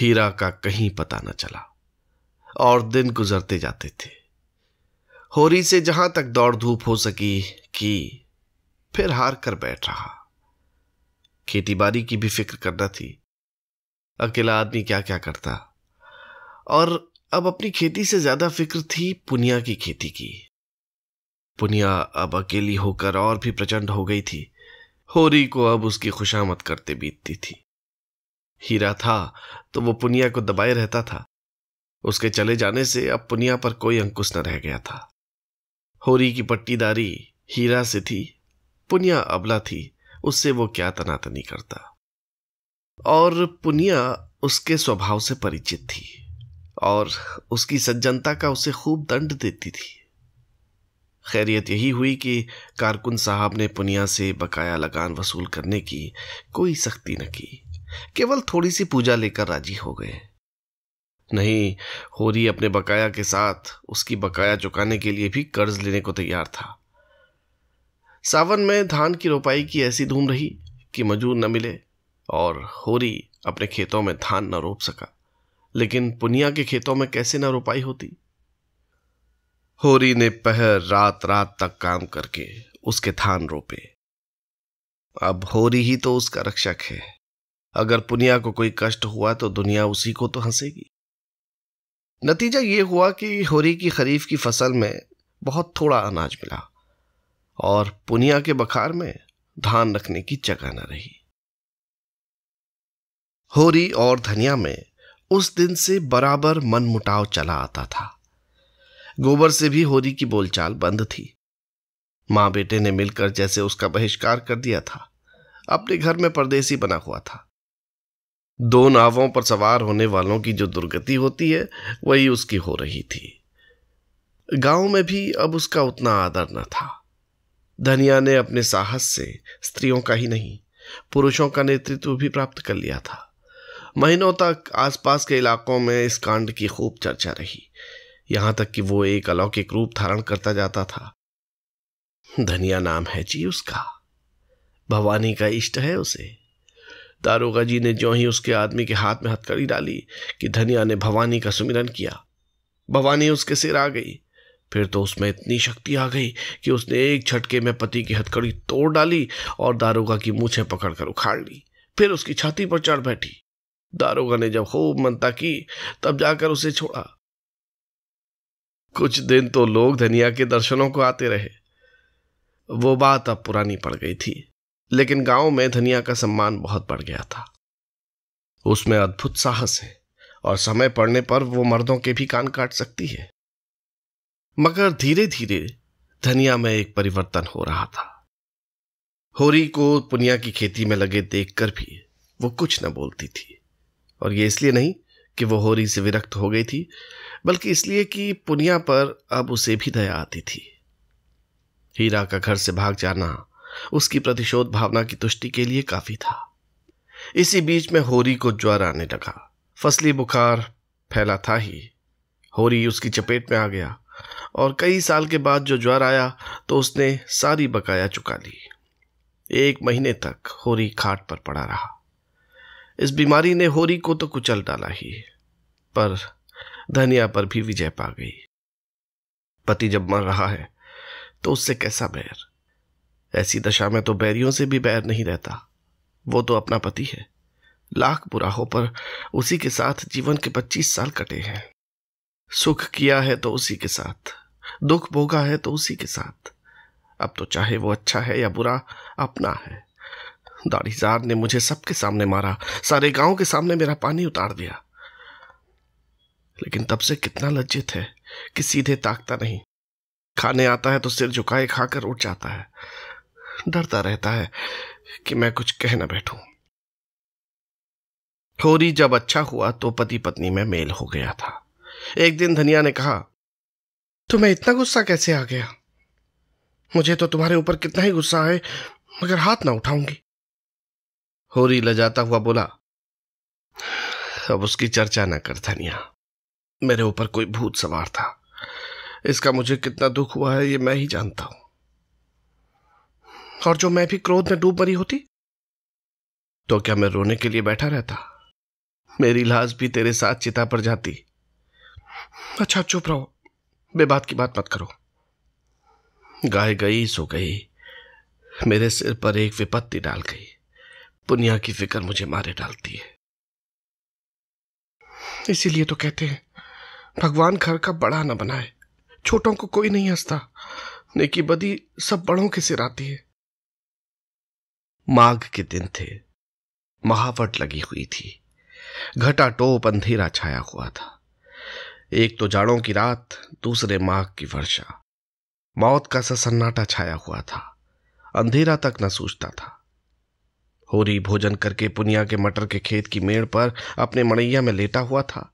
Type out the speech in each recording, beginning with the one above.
हीरा का कहीं पता न चला और दिन गुजरते जाते थे होरी से जहां तक दौड़ धूप हो सकी की फिर हार कर बैठ रहा खेतीबाड़ी की भी फिक्र करना थी अकेला आदमी क्या क्या करता और अब अपनी खेती से ज्यादा फिक्र थी पुनिया की खेती की पुनिया अब अकेली होकर और भी प्रचंड हो गई थी होरी को अब उसकी खुशामद करते बीतती थी हीरा था तो वो पुनिया को दबाए रहता था उसके चले जाने से अब पुनिया पर कोई अंकुश न रह गया था होरी की पट्टीदारी हीरा से थी पुनिया अबला थी उससे वो क्या तनातनी करता और पुनिया उसके स्वभाव से परिचित थी और उसकी सज्जनता का उसे खूब दंड देती थी खैरियत यही हुई कि कारकुन साहब ने पुनिया से बकाया लगान वसूल करने की कोई सख्ती न की केवल थोड़ी सी पूजा लेकर राजी हो गए नहीं होरी अपने बकाया के साथ उसकी बकाया चुकाने के लिए भी कर्ज लेने को तैयार था सावन में धान की रोपाई की ऐसी धूम रही कि मजूर न मिले और होरी अपने खेतों में धान न रोप सका लेकिन पुनिया के खेतों में कैसे न रोपाई होती होरी ने पहर रात रात तक काम करके उसके धान रोपे अब होरी ही तो उसका रक्षक है अगर पुनिया को कोई कष्ट हुआ तो दुनिया उसी को तो हंसेगी नतीजा ये हुआ कि होरी की खरीफ की फसल में बहुत थोड़ा अनाज मिला और पुनिया के बखार में धान रखने की जगह न रही होरी और धनिया में उस दिन से बराबर मन मुटाव चला आता था गोबर से भी होरी की बोलचाल बंद थी मां बेटे ने मिलकर जैसे उसका बहिष्कार कर दिया था अपने घर में परदेसी बना हुआ था दो नावों पर सवार होने वालों की जो दुर्गति होती है वही उसकी हो रही थी गांव में भी अब उसका उतना आदर न था धनिया ने अपने साहस से स्त्रियों का ही नहीं पुरुषों का नेतृत्व भी प्राप्त कर लिया था महीनों तक आसपास के इलाकों में इस कांड की खूब चर्चा रही यहां तक कि वो एक अलौकिक रूप धारण करता जाता था धनिया नाम है जी उसका भवानी का इष्ट है उसे दारोगा जी ने जो ही उसके आदमी के हाथ में हथकड़ी डाली कि धनिया ने भवानी का सुमिरन किया भवानी उसके सिर आ गई फिर तो उसमें इतनी शक्ति आ गई कि उसने एक झटके में पति की हथकड़ी तोड़ डाली और दारोगा की मूछें पकड़कर उखाड़ ली फिर उसकी छाती पर चढ़ बैठी दारोगा ने जब खूब मनता की तब जाकर उसे छोड़ा कुछ दिन तो लोग धनिया के दर्शनों को आते रहे वो बात अब पुरानी पड़ गई थी लेकिन गांव में धनिया का सम्मान बहुत बढ़ गया था उसमें अद्भुत साहस है और समय पड़ने पर वो मर्दों के भी कान काट सकती है मगर धीरे धीरे धनिया में एक परिवर्तन हो रहा था होरी को पुनिया की खेती में लगे देखकर भी वो कुछ न बोलती थी और ये इसलिए नहीं कि वो होरी से विरक्त हो गई थी बल्कि इसलिए कि पुनिया पर अब उसे भी दया आती थी हीरा का घर से भाग जाना उसकी प्रतिशोध भावना की तुष्टि के लिए काफी था इसी बीच में होरी को ज्वर आने लगा फसली बुखार फैला था ही होरी उसकी चपेट में आ गया और कई साल के बाद जो ज्वर आया तो उसने सारी बकाया चुका ली एक महीने तक होरी खाट पर पड़ा रहा इस बीमारी ने होरी को तो कुचल डाला ही पर धनिया पर भी विजय पा गई पति जब मर रहा है तो उससे कैसा बैर ऐसी दशा में तो बैरियों से भी बैर नहीं रहता वो तो अपना पति है लाख बुरा हो पर उसी के साथ जीवन के पच्चीस साल कटे हैं सुख किया है तो उसी के साथ दुख भोगा है तो उसी के साथ अब तो चाहे वो अच्छा है या बुरा अपना है दाढ़ीजार ने मुझे सबके सामने मारा सारे गांव के सामने मेरा पानी उतार दिया लेकिन तब से कितना लज्जित है कि सीधे ताकता नहीं खाने आता है तो सिर झुकाए खाकर उठ जाता है डरता रहता है कि मैं कुछ कह न बैठूं। होरी जब अच्छा हुआ तो पति पत्नी में मेल हो गया था एक दिन धनिया ने कहा तुम्हें तो इतना गुस्सा कैसे आ गया मुझे तो तुम्हारे ऊपर कितना ही गुस्सा है मगर हाथ ना उठाऊंगी होरी लजाता हुआ बोला अब उसकी चर्चा ना कर धनिया मेरे ऊपर कोई भूत सवार था इसका मुझे कितना दुख हुआ है ये मैं ही जानता हूं और जो मैं भी क्रोध में डूब मरी होती तो क्या मैं रोने के लिए बैठा रहता मेरी लाश भी तेरे साथ चिता पर जाती अच्छा चुप रहो बेबात की बात मत करो गाय गई सो गई मेरे सिर पर एक विपत्ति डाल गई पुनिया की फिक्र मुझे मारे डालती है इसीलिए तो कहते हैं भगवान घर का बड़ा न बनाए छोटों को कोई नहीं हंसता नेकी बदी सब बड़ों के सिर आती है माघ के दिन थे महावट लगी हुई थी घटा टोप अंधेरा छाया हुआ था एक तो जाड़ों की रात दूसरे माघ की वर्षा मौत का सन्नाटा छाया हुआ था अंधेरा तक न सूझता था होरी भोजन करके पुनिया के मटर के खेत की मेड़ पर अपने मड़ैया में लेटा हुआ था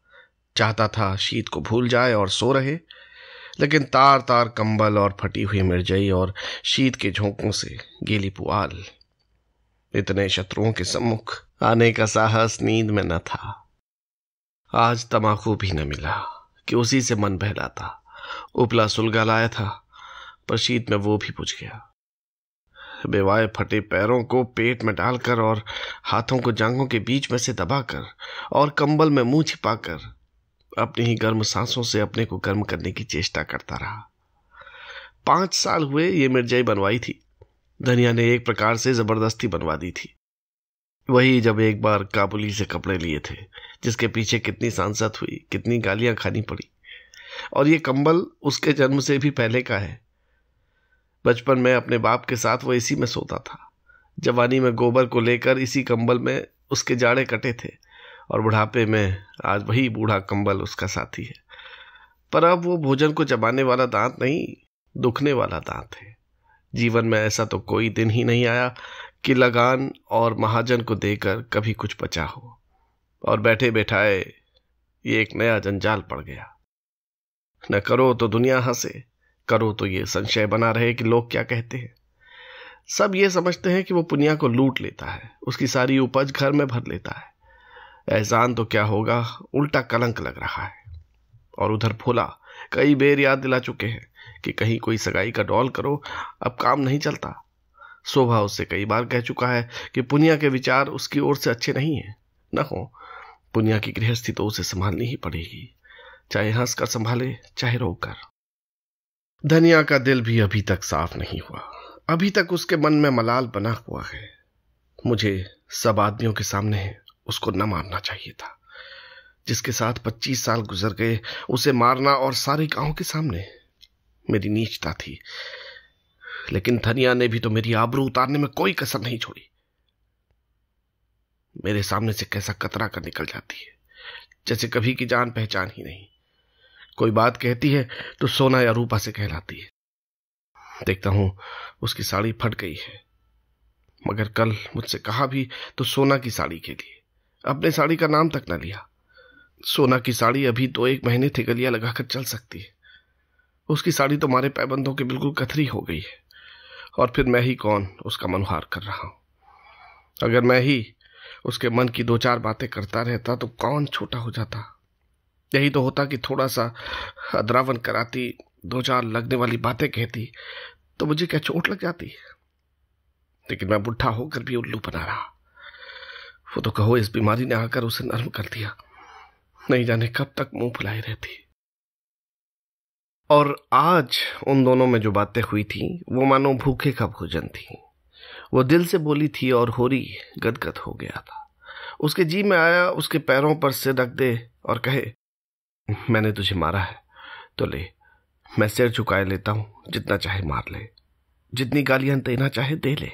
चाहता था शीत को भूल जाए और सो रहे लेकिन तार तार कंबल और फटी हुई मिर्जई और शीत के झोंकों से गीली पुआल इतने शत्रुओं के सम्मुख आने का साहस नींद में न था आज तमाकू भी न मिला कि उसी से मन बहलाता उपला सुलगा लाया था पर शीत में वो भी बुझ गया बेवाए फटे पैरों को पेट में डालकर और हाथों को जांघों के बीच में से दबाकर और कंबल में मुंह छिपाकर अपनी ही गर्म सांसों से अपने को गर्म करने की चेष्टा करता रहा पांच साल हुए ये मिर्जाई बनवाई थी धनिया ने एक प्रकार से ज़बरदस्ती बनवा दी थी वही जब एक बार काबुली से कपड़े लिए थे जिसके पीछे कितनी सांसत हुई कितनी गालियां खानी पड़ी और ये कंबल उसके जन्म से भी पहले का है बचपन में अपने बाप के साथ वो इसी में सोता था जवानी में गोबर को लेकर इसी कंबल में उसके जाड़े कटे थे और बुढ़ापे में आज वही बूढ़ा कंबल उसका साथी है पर अब वो भोजन को चबाने वाला दांत नहीं दुखने वाला दांत है जीवन में ऐसा तो कोई दिन ही नहीं आया कि लगान और महाजन को देकर कभी कुछ बचा हो और बैठे बैठाए ये एक नया जंजाल पड़ गया न करो तो दुनिया हंसे करो तो ये संशय बना रहे कि लोग क्या कहते हैं सब ये समझते हैं कि वो पुनिया को लूट लेता है उसकी सारी उपज घर में भर लेता है एहसान तो क्या होगा उल्टा कलंक लग रहा है और उधर भोला कई बेर याद दिला चुके हैं कि कहीं कोई सगाई का डॉल करो अब काम नहीं चलता शोभा उससे कई बार कह चुका है कि पुनिया के विचार उसकी ओर से अच्छे नहीं है न हो पुनिया की गृहस्थी तो उसे संभालनी ही पड़ेगी चाहे हंसकर संभाले चाहे रोकर धनिया का दिल भी अभी तक साफ नहीं हुआ अभी तक उसके मन में मलाल बना हुआ है मुझे सब आदमियों के सामने उसको न मारना चाहिए था जिसके साथ पच्चीस साल गुजर गए उसे मारना और सारे गांव के सामने मेरी नीचता थी लेकिन धनिया ने भी तो मेरी आबरू उतारने में कोई कसर नहीं छोड़ी मेरे सामने से कैसा कतरा कर निकल जाती है जैसे कभी की जान पहचान ही नहीं कोई बात कहती है तो सोना या रूपा से कहलाती है देखता हूं उसकी साड़ी फट गई है मगर कल मुझसे कहा भी तो सोना की साड़ी के लिए अपने साड़ी का नाम तक न लिया सोना की साड़ी अभी दो एक महीने थे गलिया लगाकर चल सकती है उसकी साड़ी तो हमारे पैबंदों के बिल्कुल कथरी हो गई है और फिर मैं ही कौन उसका मनोहार कर रहा हूं अगर मैं ही उसके मन की दो चार बातें करता रहता तो कौन छोटा हो जाता यही तो होता कि थोड़ा सा अदरावन कराती दो चार लगने वाली बातें कहती तो मुझे क्या चोट लग जाती लेकिन मैं बुढ़ा होकर भी उल्लू बना रहा वो तो कहो इस बीमारी ने आकर उसे नर्म कर दिया नहीं जाने कब तक मुंह फुलाई रहती और आज उन दोनों में जो बातें हुई थी वो मानो भूखे का भोजन थी वो दिल से बोली थी और होरी गदगद हो गया था उसके जी में आया उसके पैरों पर सिर रख दे और कहे मैंने तुझे मारा है तो ले मैं सिर झुकाए लेता हूं जितना चाहे मार ले जितनी गालियां देना चाहे दे ले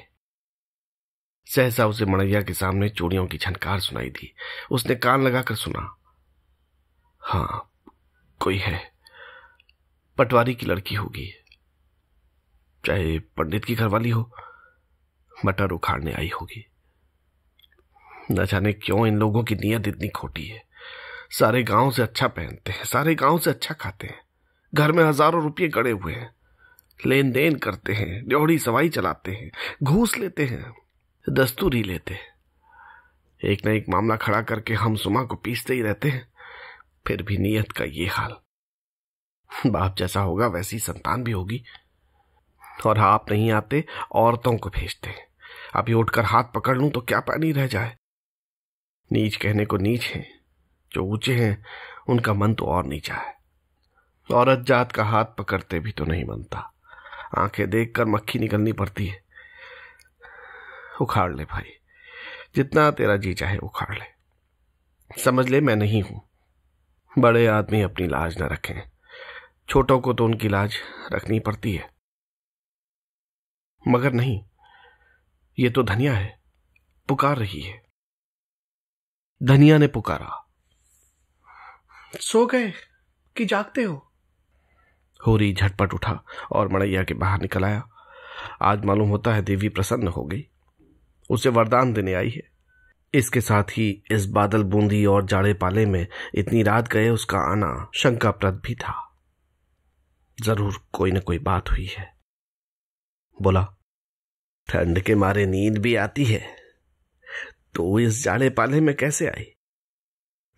सहसा उसे मणैया के सामने चूड़ियों की झनकार सुनाई दी उसने कान लगाकर सुना हाँ कोई है पटवारी की लड़की होगी चाहे पंडित की घरवाली हो मटर उखाड़ने आई होगी न जाने क्यों इन लोगों की नीयत इतनी खोटी है सारे गांव से अच्छा पहनते हैं सारे गांव से अच्छा खाते हैं घर में हजारों रुपये गड़े हुए हैं लेन देन करते हैं ड्योड़ी सवाई चलाते हैं घूस लेते हैं दस्तूरी लेते हैं एक ना एक मामला खड़ा करके हम सुमा को पीसते ही रहते हैं फिर भी नियत का ये हाल बाप जैसा होगा वैसी संतान भी होगी और आप नहीं आते औरतों को भेजते अभी उठकर हाथ पकड़ लूं तो क्या पानी रह जाए नीच कहने को नीच है जो ऊंचे हैं उनका मन तो और नीचा है औरत जात का हाथ पकड़ते भी तो नहीं बनता आंखें देखकर मक्खी निकलनी पड़ती है उखाड़ ले भाई जितना तेरा जी चाहे उखाड़ ले समझ ले मैं नहीं हूं बड़े आदमी अपनी लाज न रखें छोटों को तो उनकी लाज रखनी पड़ती है मगर नहीं ये तो धनिया है पुकार रही है धनिया ने पुकारा सो गए कि जागते हो होरी झटपट उठा और मड़ैया के बाहर निकल आया आज मालूम होता है देवी प्रसन्न हो गई उसे वरदान देने आई है इसके साथ ही इस बादल बूंदी और जाड़े पाले में इतनी रात गए उसका आना शंकाप्रद भी था जरूर कोई न कोई बात हुई है बोला ठंड के मारे नींद भी आती है तो इस जाड़े पाले में कैसे आई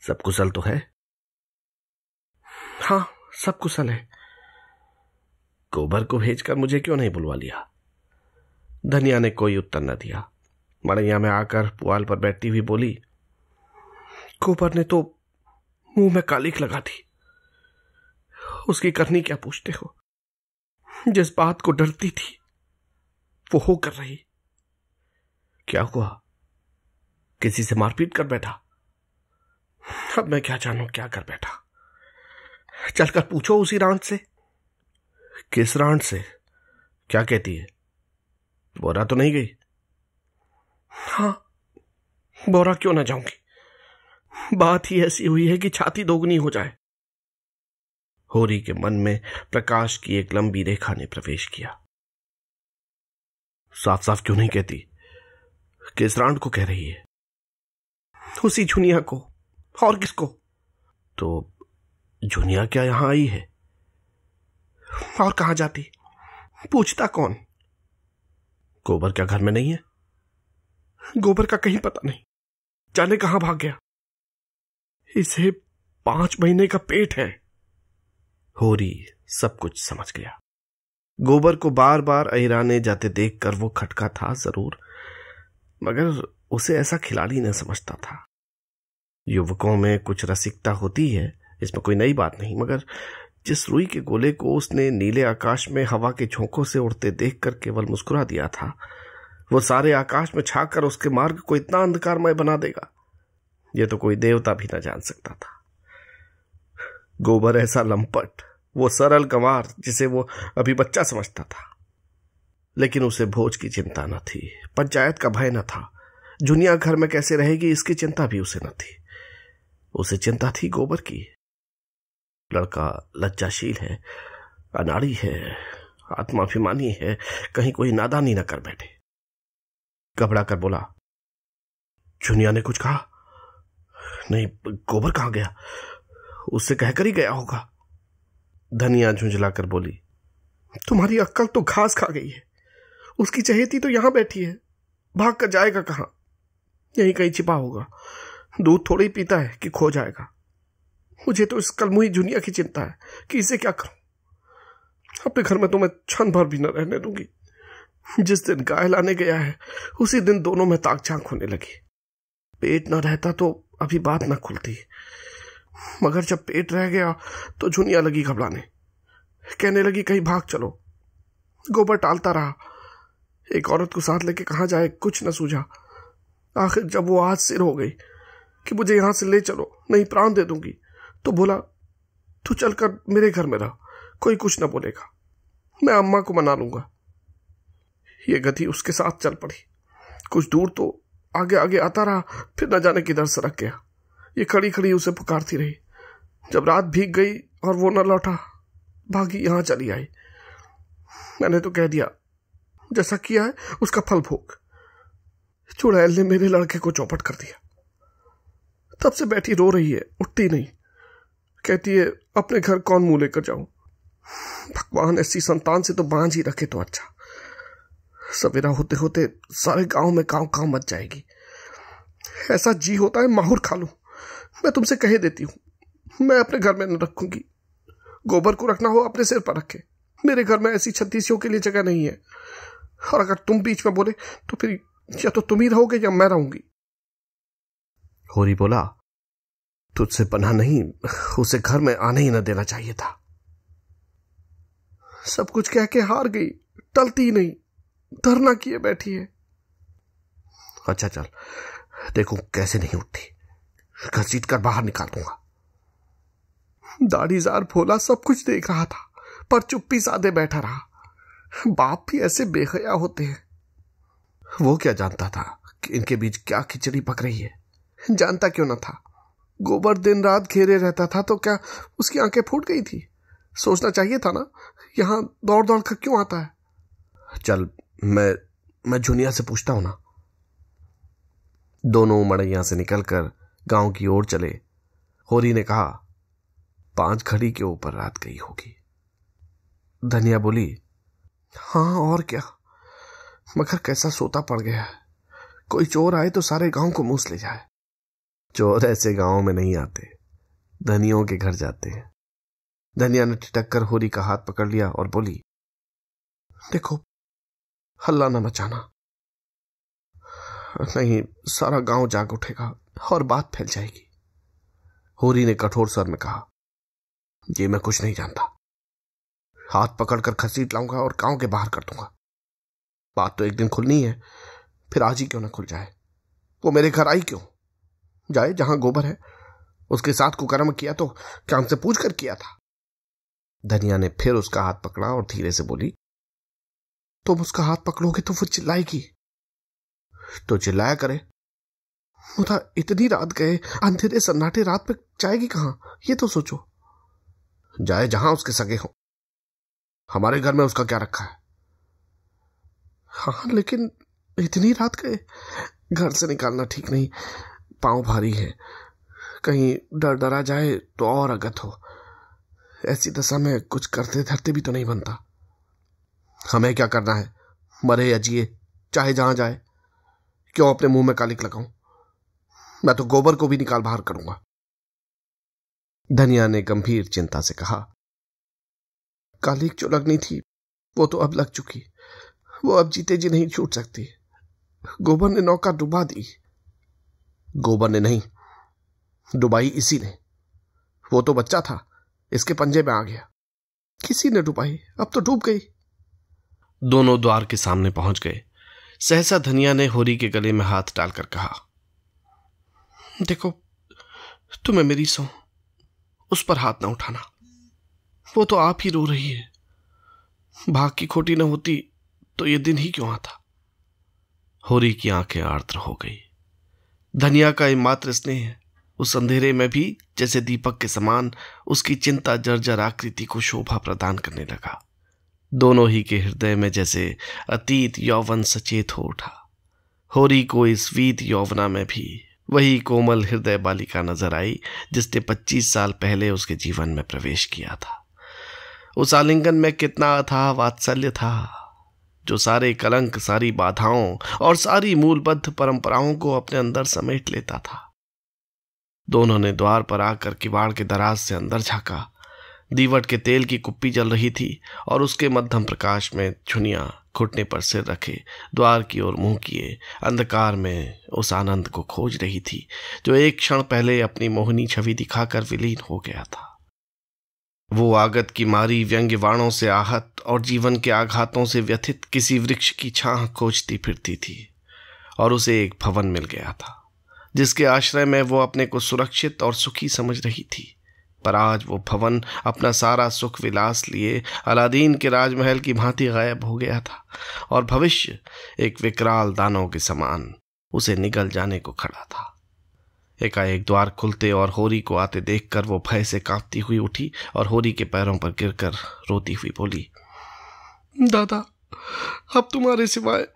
सब कुशल तो है हाँ सब कुशल है गोबर को भेजकर मुझे क्यों नहीं बुलवा लिया धनिया ने कोई उत्तर न दिया मड़ैया में आकर पुआल पर बैठती हुई बोली कोपर ने तो मुंह में कालिख लगा दी उसकी करनी क्या पूछते हो जिस बात को डरती थी वो हो कर रही क्या हुआ किसी से मारपीट कर बैठा अब मैं क्या जानू क्या कर बैठा चलकर पूछो उसी रांड से किस रांड से क्या कहती है बोरा तो नहीं गई हाँ बोरा क्यों ना जाऊंगी बात ही ऐसी हुई है कि छाती दोगुनी हो जाए होरी के मन में प्रकाश की एक लंबी रेखा ने प्रवेश किया साफ साफ क्यों नहीं कहती केसरांड को कह रही है उसी झुनिया को और किसको तो झुनिया क्या यहां आई है और कहा जाती पूछता कौन गोबर क्या घर में नहीं है गोबर का कहीं पता नहीं जाने कहां भाग गया इसे पांच महीने का पेट है होरी सब कुछ समझ गया गोबर को बार बार अहिराने जाते देखकर वो खटका था जरूर मगर उसे ऐसा खिलाड़ी न समझता था युवकों में कुछ रसिकता होती है इसमें कोई नई बात नहीं मगर जिस रुई के गोले को उसने नीले आकाश में हवा के झोंकों से उड़ते देखकर केवल मुस्कुरा दिया था वो सारे आकाश में छाकर उसके मार्ग को इतना अंधकारमय बना देगा ये तो कोई देवता भी ना जान सकता था गोबर ऐसा लंपट वो सरल कंवार जिसे वो अभी बच्चा समझता था लेकिन उसे भोज की चिंता न थी पंचायत का भय न था दुनिया घर में कैसे रहेगी इसकी चिंता भी उसे न थी उसे चिंता थी गोबर की लड़का लज्जाशील है अनाड़ी है आत्माभिमानी है कहीं कोई नादानी न कर बैठे घबरा कर बोला चुनिया ने कुछ कहा नहीं गोबर कहा गया उससे कहकर ही गया होगा धनिया झुंझला कर बोली तुम्हारी अक्कल तो घास खा गई है उसकी चहेती तो यहां बैठी है भाग कर जाएगा कहां यही कहीं छिपा होगा दूध थोड़े ही पीता है कि खो जाएगा मुझे तो इस कलमुही जुनिया की चिंता है कि इसे क्या करूं अपने घर में तो मैं क्षण भर भी न रहने दूंगी जिस दिन गाय लाने गया है उसी दिन दोनों में ताक झांक होने लगी पेट न रहता तो अभी बात न खुलती मगर जब पेट रह गया तो झुनिया लगी घबराने कहने लगी कहीं भाग चलो गोबर टालता रहा एक औरत को साथ लेके कहा जाए कुछ न सूझा आखिर जब वो आज सिर हो गई कि मुझे यहां से ले चलो नहीं प्राण दे दूंगी तो बोला तू चलकर मेरे घर में रह कोई कुछ ना बोलेगा मैं अम्मा को मना लूंगा ये गति उसके साथ चल पड़ी कुछ दूर तो आगे आगे आता रहा फिर न जाने किधर सरक गया ये खड़ी खड़ी उसे पुकारती रही जब रात भीग गई और वो न लौटा भागी यहां चली आई मैंने तो कह दिया जैसा किया है उसका फल भोग चुड़ैल ने मेरे लड़के को चौपट कर दिया तब से बैठी रो रही है उठती नहीं कहती है अपने घर कौन मुंह लेकर जाऊं भगवान ऐसी संतान से तो बांझ ही रखे तो अच्छा सवेरा होते होते सारे गांव में काव काव मच जाएगी ऐसा जी होता है माहूर खा लू मैं तुमसे कह देती हूँ मैं अपने घर में न रखूंगी गोबर को रखना हो अपने सिर पर रखे मेरे घर में ऐसी छत्तीसियों के लिए जगह नहीं है और अगर तुम बीच में बोले तो फिर या तो तुम ही रहोगे या मैं रहूंगी होरी बोला तुझसे बना नहीं उसे घर में आने ही न देना चाहिए था सब कुछ कह के हार गई टलती नहीं धरना किए बैठी है अच्छा चल देखो कैसे नहीं उठती घसीट कर बाहर निकाल दूंगा दाढ़ीजार भोला सब कुछ देख रहा था पर चुप्पी साधे बैठा रहा बाप भी ऐसे बेहया होते हैं वो क्या जानता था कि इनके बीच क्या खिचड़ी पक रही है जानता क्यों ना था गोबर दिन रात घेरे रहता था तो क्या उसकी आंखें फूट गई थी सोचना चाहिए था ना यहां दौड़ दौड़ कर क्यों आता है चल मैं मैं जूनिया से पूछता हूं ना दोनों मड़ैया से निकलकर गांव की ओर चले होरी ने कहा पांच घड़ी के ऊपर रात गई होगी धनिया बोली हाँ और क्या मगर कैसा सोता पड़ गया है कोई चोर आए तो सारे गांव को मूस ले जाए चोर ऐसे गांव में नहीं आते धनियों के घर जाते हैं धनिया ने टिटक कर होरी का हाथ पकड़ लिया और बोली देखो हल्ला न मचाना नहीं सारा गांव जाग उठेगा और बात फैल जाएगी होरी ने कठोर स्वर में कहा ये मैं कुछ नहीं जानता हाथ पकड़कर खसीट लाऊंगा और गांव के बाहर कर दूंगा बात तो एक दिन खुलनी है फिर आज ही क्यों ना खुल जाए वो मेरे घर आई क्यों जाए जहां गोबर है उसके साथ कुकर्म किया तो क्या उनसे पूछ कर किया था धनिया ने फिर उसका हाथ पकड़ा और धीरे से बोली तुम उसका हाथ पकड़ोगे तो वो चिल्लाएगी तो चिल्लाया करे मुदा इतनी रात गए अंधेरे सन्नाटे रात में जाएगी कहां ये तो सोचो जाए जहां उसके सगे हो हमारे घर में उसका क्या रखा है हाँ लेकिन इतनी रात गए घर से निकालना ठीक नहीं पांव भारी है कहीं डर डरा जाए तो और अगत हो ऐसी दशा में कुछ करते धरते भी तो नहीं बनता हमें क्या करना है मरे या जिए चाहे जहां जाए क्यों अपने मुंह में कालिक लगाऊं मैं तो गोबर को भी निकाल बाहर करूंगा धनिया ने गंभीर चिंता से कहा कालिक जो लगनी थी वो तो अब लग चुकी वो अब जीते जी नहीं छूट सकती गोबर ने नौका डुबा दी गोबर ने नहीं डुबाई इसी ने वो तो बच्चा था इसके पंजे में आ गया किसी ने डुबाई अब तो डूब गई दोनों द्वार के सामने पहुंच गए सहसा धनिया ने होरी के गले में हाथ डालकर कहा देखो तुम्हें मेरी सो उस पर हाथ ना उठाना वो तो आप ही रो रही है भाग की खोटी न होती तो ये दिन ही क्यों आता होरी की आंखें आर्द्र हो गई धनिया का एकमात्र स्नेह उस अंधेरे में भी जैसे दीपक के समान उसकी चिंता जर्जर आकृति को शोभा प्रदान करने लगा दोनों ही के हृदय में जैसे अतीत यौवन सचेत हो उठा होरी को इस वीत यौवना में भी वही कोमल हृदय बालिका नजर आई जिसने 25 साल पहले उसके जीवन में प्रवेश किया था उस आलिंगन में कितना अथाह वात्सल्य था जो सारे कलंक सारी बाधाओं और सारी मूलबद्ध परंपराओं को अपने अंदर समेट लेता था दोनों ने द्वार पर आकर किवाड़ के दराज से अंदर झांका दीवट के तेल की कुप्पी जल रही थी और उसके मध्यम प्रकाश में छुनिया घुटने पर सिर रखे द्वार की ओर मुंह किए अंधकार में उस आनंद को खोज रही थी जो एक क्षण पहले अपनी मोहनी छवि दिखाकर विलीन हो गया था वो आगत की मारी व्यंग्य वाणों से आहत और जीवन के आघातों से व्यथित किसी वृक्ष की छाह खोजती फिरती थी और उसे एक भवन मिल गया था जिसके आश्रय में वो अपने को सुरक्षित और सुखी समझ रही थी पर आज वो भवन अपना सारा सुख विलास लिए अलादीन के राजमहल की भांति गायब हो गया था और भविष्य एक विकराल दानों के समान उसे निगल जाने को खड़ा था एकाएक द्वार खुलते और होरी को आते देखकर वो भय से कांपती हुई उठी और होरी के पैरों पर गिरकर रोती हुई बोली दादा अब तुम्हारे सिवाय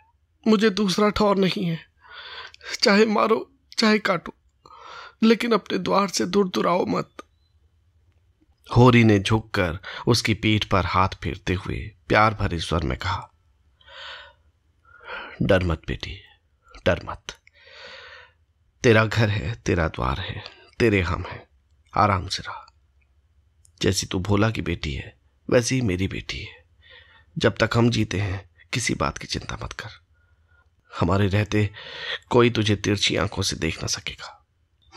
मुझे दूसरा ठौर नहीं है चाहे मारो चाहे काटो लेकिन अपने द्वार से दूर दुराओ मत होरी ने झुककर उसकी पीठ पर हाथ फेरते हुए प्यार भरे स्वर में कहा डर मत बेटी डर मत तेरा घर है तेरा द्वार है तेरे हम हैं आराम से रहा जैसी तू भोला की बेटी है वैसी ही मेरी बेटी है जब तक हम जीते हैं किसी बात की चिंता मत कर हमारे रहते कोई तुझे तिरछी आंखों से देख ना सकेगा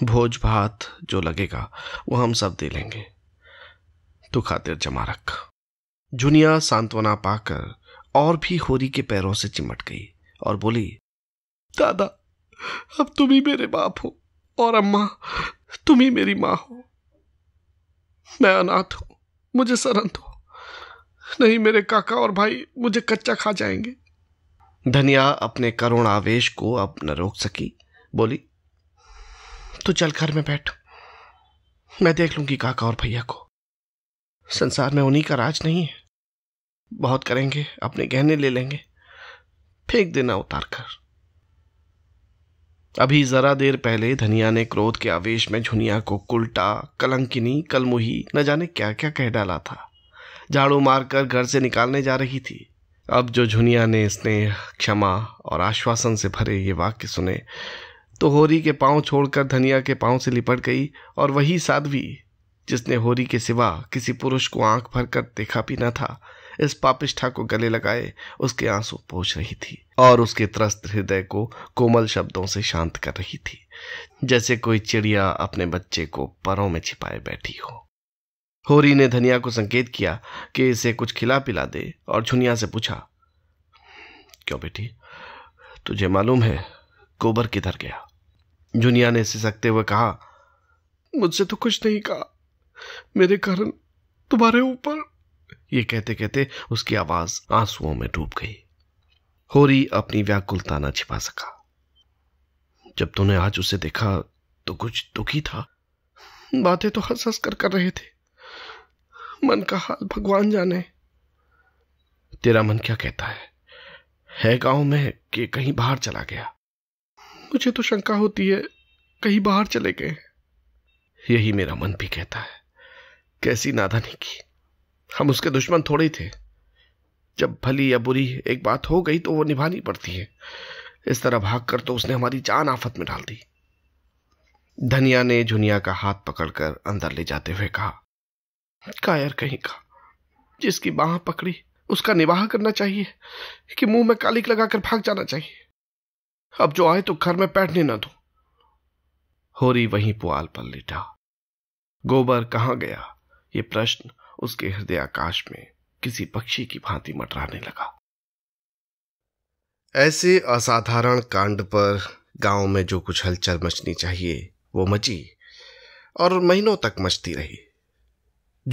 भोज भात जो लगेगा वो हम सब दे लेंगे तो खातिर जमा रख जुनिया सांत्वना पाकर और भी होरी के पैरों से चिमट गई और बोली दादा अब तुम ही मेरे बाप हो और अम्मा तुम ही मेरी माँ हो मैं अनाथ हूं मुझे शरण दो नहीं मेरे काका और भाई मुझे कच्चा खा जाएंगे धनिया अपने करुण आवेश को अब न रोक सकी बोली तू चल घर में बैठ मैं देख लूंगी काका और भैया को संसार में उन्हीं का राज नहीं है बहुत करेंगे अपने गहने ले लेंगे फेंक देना उतार कर अभी जरा देर पहले धनिया ने क्रोध के आवेश में झुनिया को कुलटा कलंकिनी कलमुही न जाने क्या क्या कह डाला था झाड़ू मारकर घर से निकालने जा रही थी अब जो झुनिया ने स्नेह क्षमा और आश्वासन से भरे ये वाक्य सुने तो होरी के पांव छोड़कर धनिया के पांव से लिपट गई और वही साध्वी जिसने होरी के सिवा किसी पुरुष को आंख भर कर देखा भी न था इस पापिष्ठा को गले लगाए उसके आंसू पहुंच रही थी और उसके त्रस्त हृदय को कोमल शब्दों से शांत कर रही थी जैसे कोई चिड़िया अपने बच्चे को परों में छिपाए बैठी हो होरी ने धनिया को संकेत किया कि इसे कुछ खिला पिला दे और झुनिया से पूछा क्यों बेटी तुझे मालूम है गोबर किधर गया झुनिया ने सिसकते हुए कहा मुझसे तो कुछ नहीं कहा मेरे कारण तुम्हारे ऊपर ये कहते कहते उसकी आवाज आंसुओं में डूब गई होरी अपनी व्याकुलता ना छिपा सका जब तूने आज उसे देखा तो कुछ दुखी था बातें तो हंस हंस कर कर रहे थे मन का हाल भगवान जाने तेरा मन क्या कहता है है गांव में कि कहीं बाहर चला गया मुझे तो शंका होती है कहीं बाहर चले गए यही मेरा मन भी कहता है कैसी नादानी की हम उसके दुश्मन थोड़े थे जब भली या बुरी एक बात हो गई तो वो निभानी पड़ती है इस तरह भाग कर तो उसने हमारी जान आफत में डाल दी धनिया ने झुनिया का हाथ पकड़कर अंदर ले जाते हुए कहा कायर कहीं का जिसकी बाह पकड़ी उसका निवाह करना चाहिए कि मुंह में कालिक लगाकर भाग जाना चाहिए अब जो आए तो घर में बैठने ना दो होरी वहीं पुआल पर लेटा गोबर कहां गया ये प्रश्न उसके हृदय आकाश में किसी पक्षी की भांति मटराने लगा ऐसे असाधारण कांड पर गांव में जो कुछ हलचल मचनी चाहिए वो मची और महीनों तक मचती रही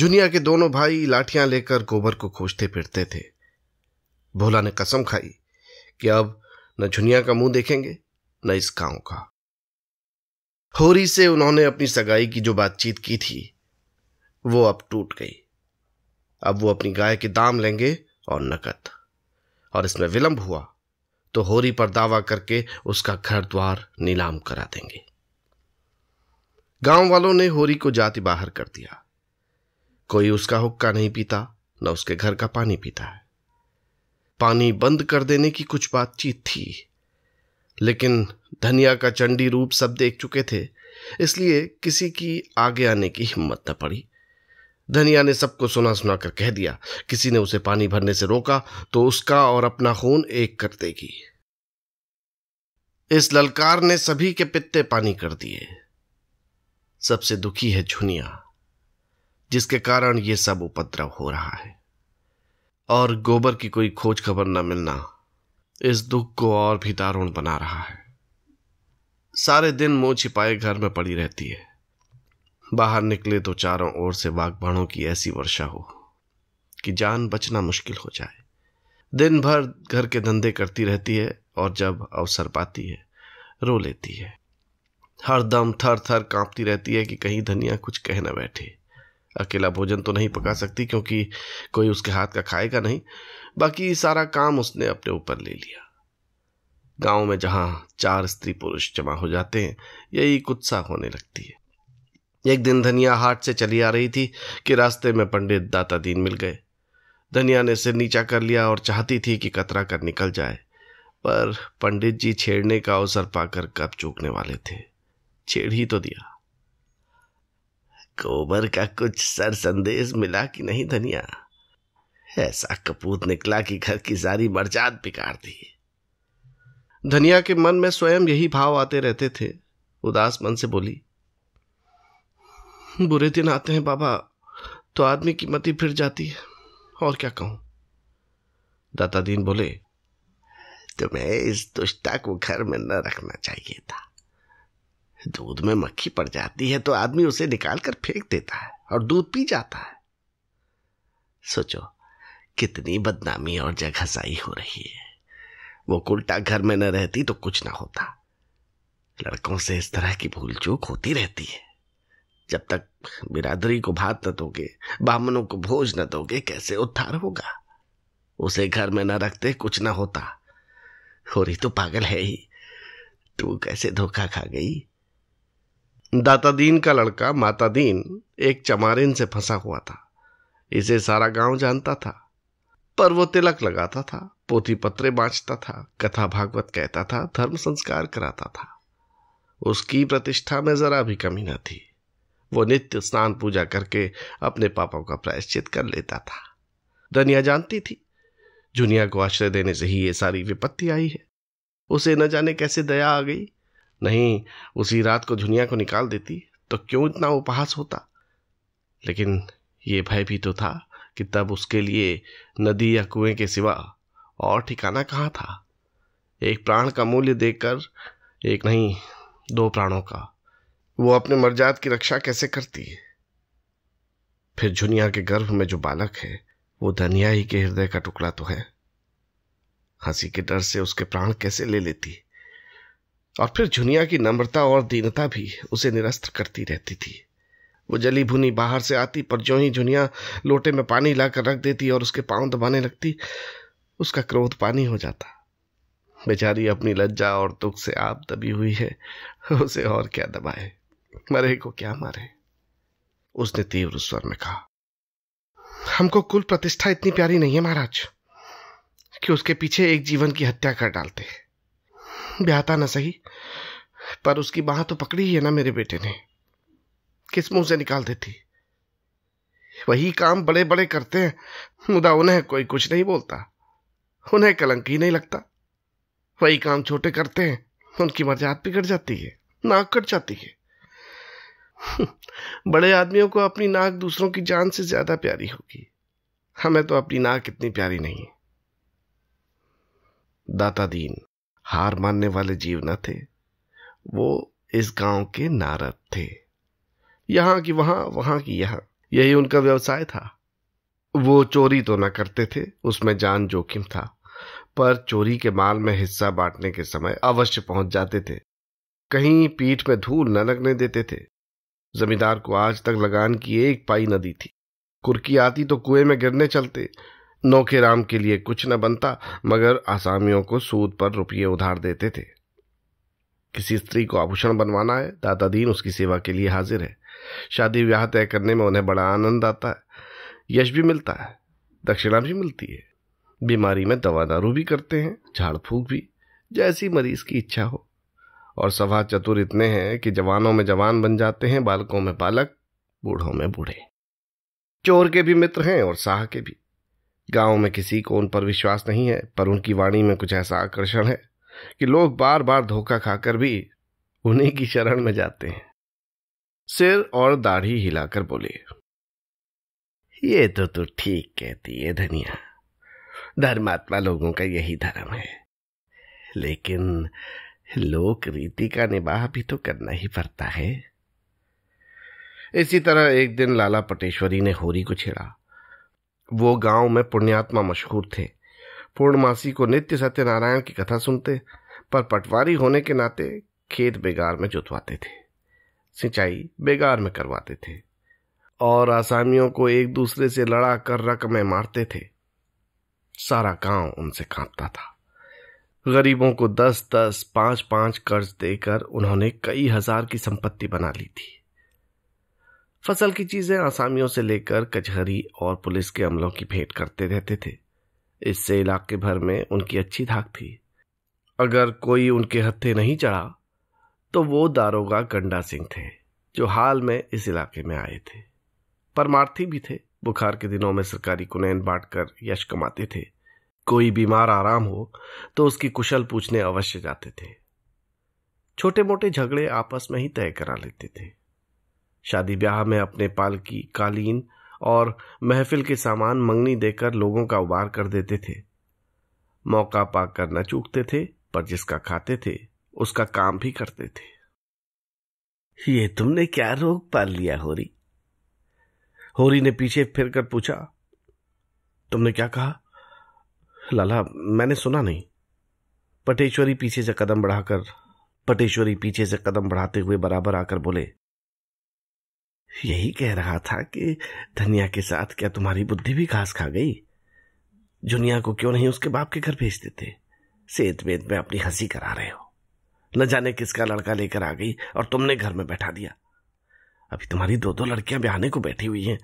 जुनिया के दोनों भाई लाठियां लेकर गोबर को खोजते फिरते थे भोला ने कसम खाई कि अब न झुनिया का मुंह देखेंगे न इस गांव का होरी से उन्होंने अपनी सगाई की जो बातचीत की थी वो अब टूट गई अब वो अपनी गाय के दाम लेंगे और नकद और इसमें विलंब हुआ तो होरी पर दावा करके उसका घर द्वार नीलाम करा देंगे गांव वालों ने होरी को जाति बाहर कर दिया कोई उसका हुक्का नहीं पीता न उसके घर का पानी पीता है पानी बंद कर देने की कुछ बातचीत थी लेकिन धनिया का चंडी रूप सब देख चुके थे इसलिए किसी की आगे आने की हिम्मत न पड़ी धनिया ने सबको सुना सुना कर कह दिया किसी ने उसे पानी भरने से रोका तो उसका और अपना खून एक कर देगी इस ललकार ने सभी के पित्ते पानी कर दिए सबसे दुखी है झुनिया जिसके कारण यह सब उपद्रव हो रहा है और गोबर की कोई खोज खबर न मिलना इस दुख को और भी दारुण बना रहा है सारे दिन मुंह छिपाए घर में पड़ी रहती है बाहर निकले तो चारों ओर से बागबाणों की ऐसी वर्षा हो कि जान बचना मुश्किल हो जाए दिन भर घर के धंधे करती रहती है और जब अवसर पाती है रो लेती है हर दम थर थर कांपती रहती है कि कहीं धनिया कुछ कह न बैठे अकेला भोजन तो नहीं पका सकती क्योंकि कोई उसके हाथ का खाएगा नहीं बाकी सारा काम उसने अपने ऊपर ले लिया गांव में जहां चार स्त्री पुरुष जमा हो जाते हैं यही कुत्सा होने लगती है एक दिन धनिया हाट से चली आ रही थी कि रास्ते में पंडित दाता दीन मिल गए धनिया ने सिर नीचा कर लिया और चाहती थी कि कतरा कर निकल जाए पर पंडित जी छेड़ने का अवसर पाकर कब चूकने वाले थे छेड़ ही तो दिया गोबर का कुछ सर संदेश मिला कि नहीं धनिया ऐसा कपूत निकला कि घर की सारी मर्जात बिगाड़ दी धनिया के मन में स्वयं यही भाव आते रहते थे उदास मन से बोली बुरे दिन आते हैं बाबा तो आदमी की मति फिर जाती है और क्या कहूं दाता दीन बोले तुम्हें इस दुष्टा को घर में न रखना चाहिए था दूध में मक्खी पड़ जाती है तो आदमी उसे निकालकर फेंक देता है और दूध पी जाता है सोचो कितनी बदनामी और जगहसाई हो रही है वो उल्टा घर में न रहती तो कुछ ना होता लड़कों से इस तरह की भूल चूक होती रहती है जब तक बिरादरी को भात न दोगे ब्राह्मणों को भोज न दोगे कैसे उद्धार होगा उसे घर में न रखते कुछ न होता हो रही तो पागल है ही तू कैसे धोखा खा गई दाता दीन का लड़का मातादीन एक चमारिन से फंसा हुआ था इसे सारा गांव जानता था पर वो तिलक लगाता था पोथी पत्रे बांचता था कथा भागवत कहता था धर्म संस्कार कराता था उसकी प्रतिष्ठा में जरा भी कमी न थी वो नित्य स्नान पूजा करके अपने पापों का प्रायश्चित कर लेता था दनिया जानती थी जुनिया को आश्रय देने से ही ये सारी विपत्ति आई है उसे न जाने कैसे दया आ गई नहीं उसी रात को झुनिया को निकाल देती तो क्यों इतना उपहास होता लेकिन ये भय भी तो था कि तब उसके लिए नदी या कुएं के सिवा और ठिकाना कहाँ था एक प्राण का मूल्य देकर एक नहीं दो प्राणों का वो अपने मर्जात की रक्षा कैसे करती फिर जुनिया के गर्भ में जो बालक है वो धनिया ही के हृदय का टुकड़ा तो है हंसी के डर से उसके प्राण कैसे ले लेती और फिर झुनिया की नम्रता और दीनता भी उसे निरस्त करती रहती थी वो जली भुनी बाहर से आती पर जो ही झुनिया लोटे में पानी लाकर रख देती और उसके पांव दबाने लगती उसका क्रोध पानी हो जाता बेचारी अपनी लज्जा और दुख से आप दबी हुई है उसे और क्या दबाए मरे को क्या मारे उसने तीव्र स्वर में कहा हमको कुल प्रतिष्ठा इतनी प्यारी नहीं है महाराज कि उसके पीछे एक जीवन की हत्या कर डालते ब्याहता ना सही पर उसकी बाह तो पकड़ी ही है ना मेरे बेटे ने किस मुंह से निकाल देती वही काम बड़े बड़े करते हैं मुदा उन्हें कोई कुछ नहीं बोलता उन्हें कलंक ही नहीं लगता वही काम छोटे करते हैं उनकी मर्याद बिगड़ जाती है नाक कट जाती है बड़े आदमियों को अपनी नाक दूसरों की जान से ज्यादा प्यारी होगी हमें तो अपनी नाक इतनी प्यारी नहीं दाता दीन हार मानने वाले जीव न थे वो इस गांव के नारद थे यहां की वहां वहां की यहां यही उनका व्यवसाय था वो चोरी तो न करते थे उसमें जान जोखिम था पर चोरी के माल में हिस्सा बांटने के समय अवश्य पहुंच जाते थे कहीं पीठ में धूल न लगने देते थे जमींदार को आज तक लगान की एक पाई न दी थी कुर्की आती तो कुएं में गिरने चलते नौके राम के लिए कुछ न बनता मगर आसामियों को सूद पर रुपये उधार देते थे किसी स्त्री को आभूषण बनवाना है दादा दीन उसकी सेवा के लिए हाजिर है शादी विवाह तय करने में उन्हें बड़ा आनंद आता है यश भी मिलता है दक्षिणा भी मिलती है बीमारी में दवा दारू भी करते हैं झाड़ फूक भी जैसी मरीज की इच्छा हो और सभा चतुर इतने हैं कि जवानों में जवान बन जाते हैं बालकों में बालक बूढ़ों में बूढ़े चोर के भी मित्र हैं और साह के भी गांव में किसी को उन पर विश्वास नहीं है पर उनकी वाणी में कुछ ऐसा आकर्षण है कि लोग बार बार धोखा खाकर भी उन्हीं की शरण में जाते हैं सिर और दाढ़ी हिलाकर बोले ये तो तू ठीक कहती है धनिया धर्मात्मा लोगों का यही धर्म है लेकिन लोक रीति का निवाह भी तो करना ही पड़ता है इसी तरह एक दिन लाला पटेश्वरी ने होरी को छेड़ा वो गांव में पुण्यात्मा मशहूर थे पूर्णमासी को नित्य सत्यनारायण की कथा सुनते पर पटवारी होने के नाते खेत बेगार में जुतवाते थे सिंचाई बेगार में करवाते थे और आसामियों को एक दूसरे से लड़ा कर रकमें मारते थे सारा गांव उनसे कांपता था गरीबों को दस दस पांच पांच कर्ज देकर उन्होंने कई हजार की संपत्ति बना ली थी फसल की चीजें आसामियों से लेकर कचहरी और पुलिस के अमलों की भेंट करते रहते थे इससे इलाके भर में उनकी अच्छी धाक थी अगर कोई उनके हत्थे नहीं चढ़ा तो वो दारोगा गंडा सिंह थे जो हाल में इस इलाके में आए थे परमार्थी भी थे बुखार के दिनों में सरकारी कुनैन बांटकर यश कमाते थे कोई बीमार आराम हो तो उसकी कुशल पूछने अवश्य जाते थे छोटे मोटे झगड़े आपस में ही तय करा लेते थे शादी ब्याह में अपने पालकी कालीन और महफिल के सामान मंगनी देकर लोगों का उबार कर देते थे मौका पाकर न चूकते थे पर जिसका खाते थे उसका काम भी करते थे ये तुमने क्या रोग पाल लिया होरी होरी ने पीछे फिरकर पूछा तुमने क्या कहा लाला मैंने सुना नहीं पटेश्वरी पीछे से कदम बढ़ाकर पटेश्वरी पीछे से कदम बढ़ाते हुए बराबर आकर बोले यही कह रहा था कि धनिया के साथ क्या तुम्हारी बुद्धि भी घास खा गई जुनिया को क्यों नहीं उसके बाप के घर भेज देते सेत वेत में अपनी हंसी करा रहे हो न जाने किसका लड़का लेकर आ गई और तुमने घर में बैठा दिया अभी तुम्हारी दो दो लड़कियां ब्याहने को बैठी हुई हैं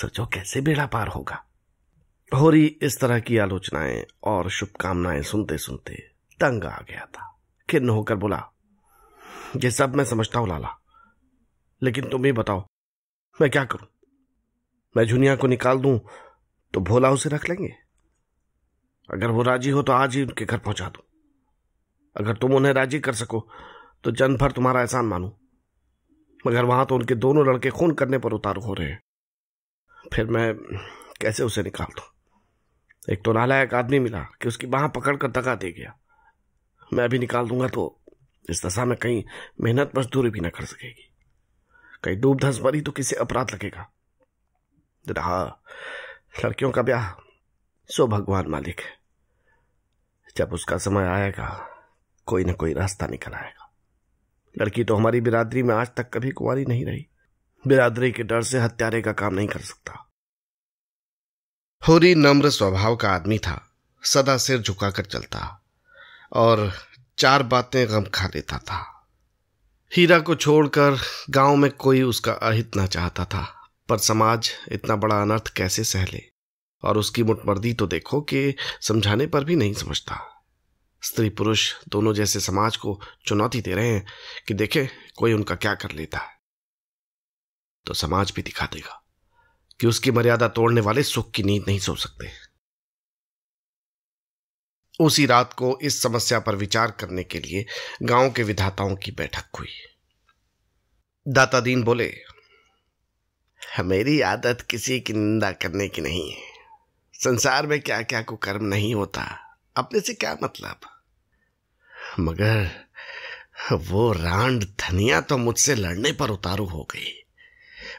सोचो कैसे बेड़ा पार होगा रही इस तरह की आलोचनाएं और शुभकामनाएं सुनते सुनते तंग आ गया था खिन्न होकर बोला ये सब मैं समझता हूं लाला लेकिन तुम ही बताओ मैं क्या करूं मैं झुनिया को निकाल दूं तो भोला उसे रख लेंगे अगर वो राजी हो तो आज ही उनके घर पहुंचा दू अगर तुम उन्हें राजी कर सको तो जन्म भर तुम्हारा एहसान मानू मगर वहां तो उनके दोनों लड़के खून करने पर उतारू हो रहे हैं फिर मैं कैसे उसे निकाल दू एक तो नालायक आदमी मिला कि उसकी बाह पकड़ कर दगा दे गया मैं अभी निकाल दूंगा तो इस दशा में कहीं मेहनत मजदूरी भी ना कर सकेगी कहीं डूब धंस मरी तो किसे अपराध लगेगा रहा लड़कियों का ब्याह सो भगवान मालिक है जब उसका समय आएगा कोई ना कोई रास्ता निकल आएगा लड़की तो हमारी बिरादरी में आज तक कभी कुंवारी नहीं रही बिरादरी के डर से हत्यारे का काम नहीं कर सकता होरी नम्र स्वभाव का आदमी था सदा सिर झुकाकर चलता और चार बातें गम खा लेता था हीरा को छोड़कर गांव में कोई उसका अहित ना चाहता था पर समाज इतना बड़ा अनर्थ कैसे सहले और उसकी मुटमर्दी तो देखो कि समझाने पर भी नहीं समझता स्त्री पुरुष दोनों जैसे समाज को चुनौती दे रहे हैं कि देखे कोई उनका क्या कर लेता है तो समाज भी दिखा देगा कि उसकी मर्यादा तोड़ने वाले सुख की नींद नहीं सो सकते उसी रात को इस समस्या पर विचार करने के लिए गांव के विधाताओं की बैठक हुई दाता दीन बोले मेरी आदत किसी की निंदा करने की नहीं है संसार में क्या क्या को कर्म नहीं होता अपने से क्या मतलब मगर वो रांड धनिया तो मुझसे लड़ने पर उतारू हो गई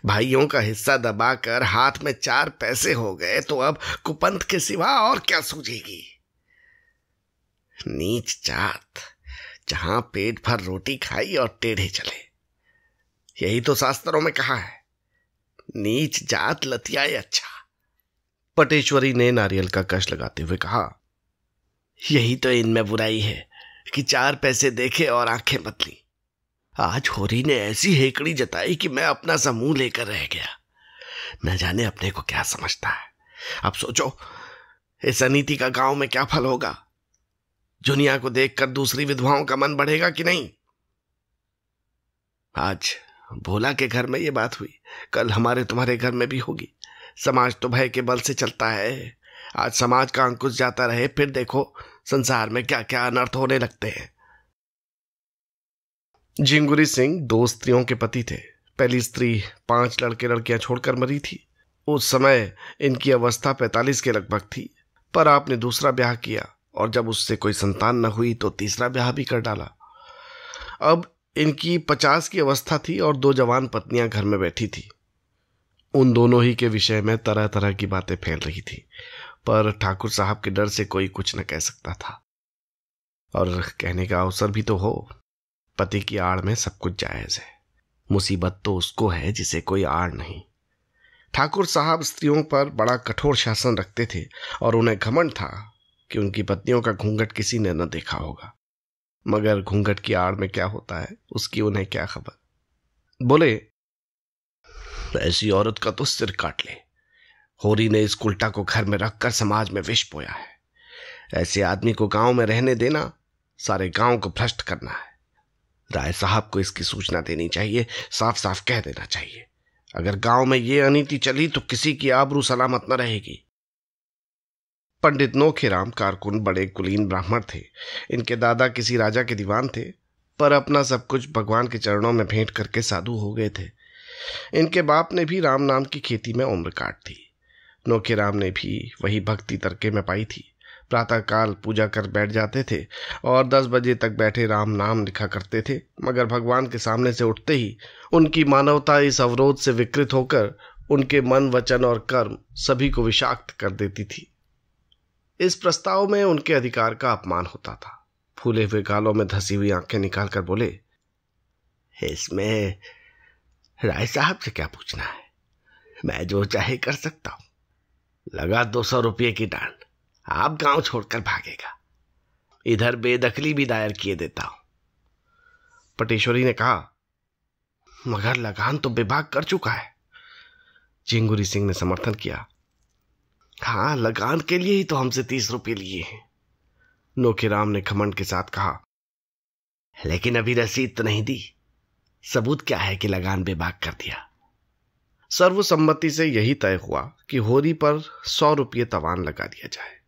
भाइयों का हिस्सा दबाकर हाथ में चार पैसे हो गए तो अब कुपंथ के सिवा और क्या सूझेगी नीच जात जहां पेट भर रोटी खाई और टेढ़े चले यही तो शास्त्रों में कहा है नीच जात लतिया अच्छा पटेश्वरी ने नारियल का कश लगाते हुए कहा यही तो इनमें बुराई है कि चार पैसे देखे और आंखें बदली आज होरी ने ऐसी हेकड़ी जताई कि मैं अपना सा मुंह लेकर रह गया न जाने अपने को क्या समझता है अब सोचो इस अनिति का गांव में क्या फल होगा जुनिया को देखकर दूसरी विधवाओं का मन बढ़ेगा कि नहीं आज भोला के घर में ये बात हुई कल हमारे तुम्हारे घर में भी होगी समाज तो भय के बल से चलता है आज समाज का अंकुश जाता रहे फिर देखो संसार में क्या क्या अनर्थ होने लगते हैं झिंगुरी सिंह दो स्त्रियों के पति थे पहली स्त्री पांच लड़के लड़कियां छोड़कर मरी थी उस समय इनकी अवस्था पैंतालीस के लगभग थी पर आपने दूसरा ब्याह किया और जब उससे कोई संतान न हुई तो तीसरा ब्याह भी कर डाला अब इनकी पचास की अवस्था थी और दो जवान पत्नियां घर में बैठी थी उन दोनों ही के विषय में तरह तरह की बातें फैल रही थी पर ठाकुर साहब के डर से कोई कुछ न कह सकता था और कहने का अवसर भी तो हो पति की आड़ में सब कुछ जायज है मुसीबत तो उसको है जिसे कोई आड़ नहीं ठाकुर साहब स्त्रियों पर बड़ा कठोर शासन रखते थे और उन्हें घमंड था कि उनकी पत्नियों का घूंघट किसी ने न देखा होगा मगर घूंघट की आड़ में क्या होता है उसकी उन्हें क्या खबर बोले ऐसी औरत का तो सिर काट ले होरी ने इस उल्टा को घर में रखकर समाज में विष बोया है ऐसे आदमी को गांव में रहने देना सारे गांव को भ्रष्ट करना है राय साहब को इसकी सूचना देनी चाहिए साफ साफ कह देना चाहिए अगर गांव में ये अनिति चली तो किसी की आबरू सलामत न रहेगी पंडित नोखेराम कारकुन बड़े कुलीन ब्राह्मण थे इनके दादा किसी राजा के दीवान थे पर अपना सब कुछ भगवान के चरणों में भेंट करके साधु हो गए थे इनके बाप ने भी राम नाम की खेती में उम्र काट थी नोखेराम ने भी वही भक्ति तरके में पाई थी प्रातःकाल पूजा कर बैठ जाते थे और दस बजे तक बैठे राम नाम लिखा करते थे मगर भगवान के सामने से उठते ही उनकी मानवता इस अवरोध से विकृत होकर उनके मन वचन और कर्म सभी को विषाक्त कर देती थी इस प्रस्ताव में उनके अधिकार का अपमान होता था फूले हुए गालों में धसी हुई आंखें निकालकर बोले इसमें राय साहब से क्या पूछना है मैं जो चाहे कर सकता हूं लगा दो सौ रुपये की डांड आप गांव छोड़कर भागेगा इधर बेदखली भी दायर किए देता हूं पटेश्वरी ने कहा मगर लगान तो विभाग कर चुका है झिंगुरी सिंह ने समर्थन किया हां लगान के लिए ही तो हमसे तीस रुपये लिए हैं राम ने खमंड के साथ कहा लेकिन अभी रसीद तो नहीं दी सबूत क्या है कि लगान बेबाक कर दिया सर्वसम्मति से यही तय हुआ कि होरी पर सौ रुपये तवान लगा दिया जाए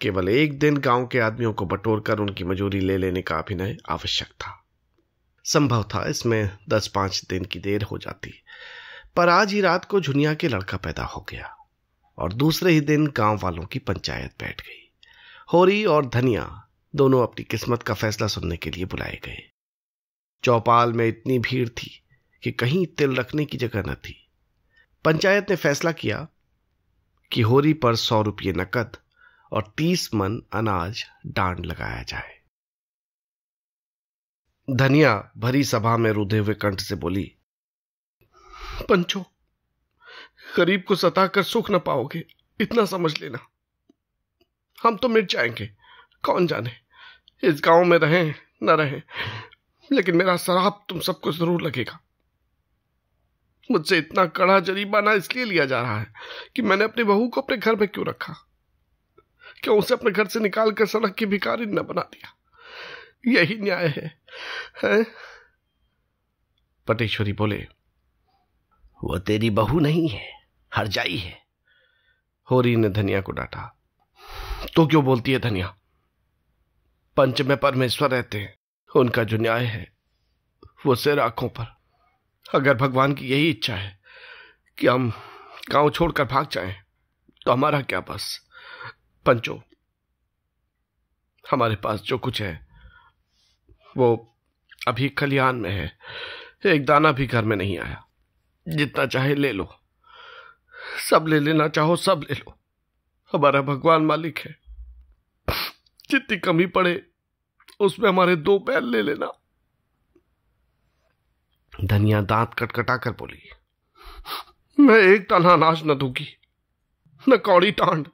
केवल एक दिन गांव के आदमियों को बटोरकर उनकी मजूरी ले लेने का अभिनय आवश्यक था संभव था इसमें दस पांच दिन की देर हो जाती पर आज ही रात को झुनिया के लड़का पैदा हो गया और दूसरे ही दिन गांव वालों की पंचायत बैठ गई होरी और धनिया दोनों अपनी किस्मत का फैसला सुनने के लिए बुलाए गए चौपाल में इतनी भीड़ थी कि कहीं तिल रखने की जगह न थी पंचायत ने फैसला किया कि होरी पर सौ रुपये नकद और तीस मन अनाज डांड लगाया जाए धनिया भरी सभा में रुधे हुए कंठ से बोली पंचो गरीब को सता कर सुख न पाओगे इतना समझ लेना हम तो मिट जाएंगे कौन जाने इस गांव में रहें न रहें लेकिन मेरा शराब तुम सबको जरूर लगेगा मुझसे इतना कड़ा जरीबाना इसलिए लिया जा रहा है कि मैंने अपनी बहू को अपने घर में क्यों रखा कि उसे अपने घर से निकाल कर सड़क की भिकारी न बना दिया यही न्याय है, है? पटेश्वरी बोले वो तेरी बहू नहीं है हर जाई है होरी ने धनिया को डांटा तो क्यों बोलती है धनिया पंच में परमेश्वर रहते हैं उनका जो न्याय है वो सिर आंखों पर अगर भगवान की यही इच्छा है कि हम गांव छोड़कर भाग जाएं, तो हमारा क्या बस पंचो हमारे पास जो कुछ है वो अभी खलिहान में है एक दाना भी घर में नहीं आया जितना चाहे ले लो सब ले लेना चाहो सब ले लो हमारा भगवान मालिक है जितनी कमी पड़े उसमें हमारे दो बैल ले लेना धनिया दांत कटकटा कर बोली मैं एक तना अनाज न दूंगी न कौड़ी टांड